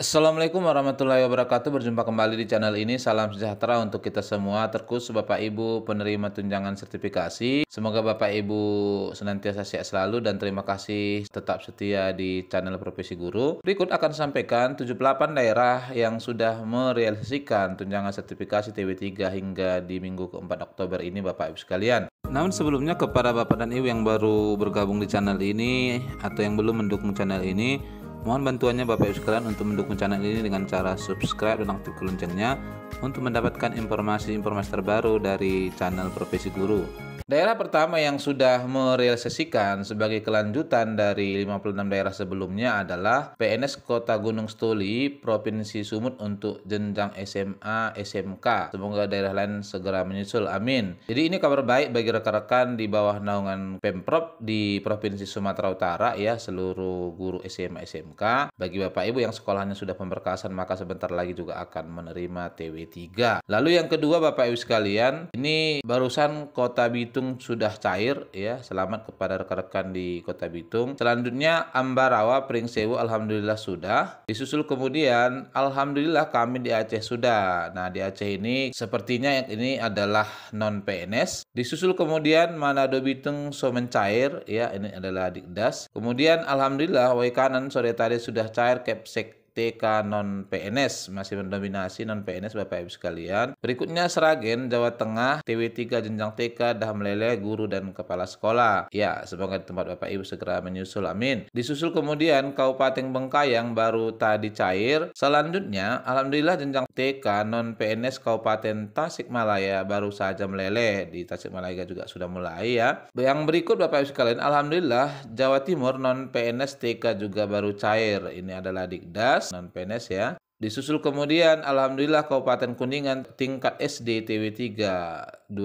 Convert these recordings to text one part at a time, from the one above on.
Assalamualaikum warahmatullahi wabarakatuh. Berjumpa kembali di channel ini. Salam sejahtera untuk kita semua, terkhusus Bapak Ibu penerima tunjangan sertifikasi. Semoga Bapak Ibu senantiasa sehat selalu dan terima kasih tetap setia di channel Profesi Guru. Berikut akan sampaikan 78 daerah yang sudah merealisasikan tunjangan sertifikasi TW3 hingga di minggu ke-4 Oktober ini Bapak Ibu sekalian. Namun sebelumnya kepada Bapak dan Ibu yang baru bergabung di channel ini atau yang belum mendukung channel ini, Mohon bantuannya Bapak Ibu sekalian untuk mendukung channel ini dengan cara subscribe dan aktifkan loncengnya untuk mendapatkan informasi-informasi terbaru dari channel Profesi Guru. Daerah pertama yang sudah merealisasikan sebagai kelanjutan dari 56 daerah sebelumnya adalah PNS Kota Gunung Stoli Provinsi Sumut untuk jenjang SMA, SMK. Semoga daerah lain segera menyusul. Amin. Jadi ini kabar baik bagi rekan-rekan di bawah naungan Pemprov di Provinsi Sumatera Utara ya, seluruh guru SMA, SMK. Bagi Bapak Ibu yang sekolahnya sudah pemberkasan, maka sebentar lagi juga akan menerima TW3. Lalu yang kedua Bapak Ibu sekalian, ini barusan Kota Bitu Bitung sudah cair ya. Selamat kepada rekan-rekan di Kota Bitung. Selanjutnya Ambarawa Pringsewu alhamdulillah sudah. Disusul kemudian alhamdulillah kami di Aceh sudah. Nah, di Aceh ini sepertinya yang ini adalah non PNS. Disusul kemudian Manado Bitung Somen cair ya ini adalah Dikdas. Kemudian alhamdulillah Waikanan sore tadi sudah cair Kepsek TK non PNS masih mendominasi non PNS Bapak Ibu sekalian. Berikutnya Seragen Jawa Tengah TW3 jenjang TK dah meleleh guru dan kepala sekolah. Ya, semoga tempat Bapak Ibu segera menyusul amin. Disusul kemudian Kabupaten Bengkayang baru tadi cair. Selanjutnya alhamdulillah jenjang TK non PNS Kabupaten Tasikmalaya baru saja meleleh di Tasikmalaya juga sudah mulai ya. Yang berikut Bapak Ibu sekalian alhamdulillah Jawa Timur non PNS TK juga baru cair. Ini adalah Dikdas non PNS ya. Disusul kemudian Alhamdulillah Kabupaten Kuningan tingkat SD TW3 2023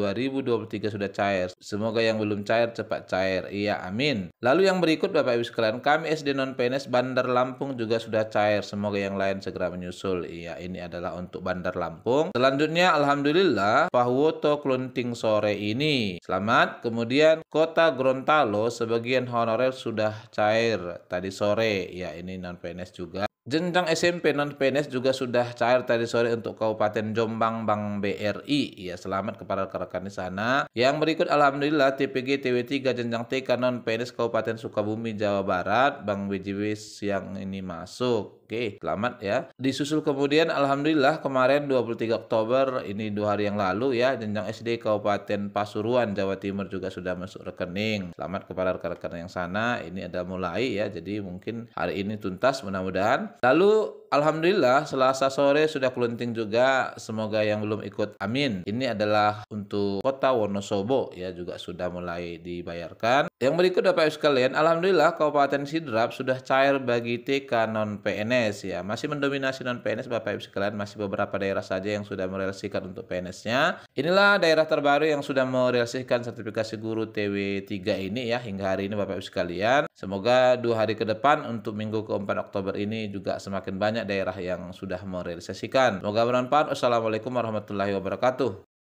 sudah cair. Semoga yang belum cair cepat cair. Iya amin. Lalu yang berikut Bapak Ibu sekalian kami SD non PNS Bandar Lampung juga sudah cair. Semoga yang lain segera menyusul. Iya ini adalah untuk Bandar Lampung. Selanjutnya Alhamdulillah Pahwoto Klunting sore ini. Selamat. Kemudian Kota Gorontalo sebagian honorer sudah cair tadi sore. Ya ini non PNS juga. Jenjang SMP non PNS juga sudah cair tadi sore untuk Kabupaten Jombang Bank BRI. Ya, selamat kepada rekan-rekan di sana. Yang berikut alhamdulillah TPG TW3 jenjang TK non PNS Kabupaten Sukabumi Jawa Barat Bank BJB yang ini masuk. Oke, selamat ya. Disusul kemudian alhamdulillah kemarin 23 Oktober ini dua hari yang lalu ya jenjang SD Kabupaten Pasuruan Jawa Timur juga sudah masuk rekening. Selamat kepada rekan-rekan yang sana. Ini ada mulai ya. Jadi mungkin hari ini tuntas mudah-mudahan Lalu Alhamdulillah selasa sore sudah kelunting juga semoga yang belum ikut amin ini adalah untuk kota Wonosobo ya juga sudah mulai dibayarkan yang berikut Bapak Ibu sekalian Alhamdulillah Kabupaten Sidrap sudah cair bagi TK non PNS ya masih mendominasi non PNS Bapak Ibu sekalian masih beberapa daerah saja yang sudah merealisikan untuk PNS-nya inilah daerah terbaru yang sudah merealisasikan sertifikasi guru TW3 ini ya hingga hari ini Bapak Ibu sekalian semoga dua hari ke depan untuk minggu keempat Oktober ini juga juga semakin banyak daerah yang sudah merealisasikan. Semoga bermanfaat. Assalamualaikum warahmatullahi wabarakatuh.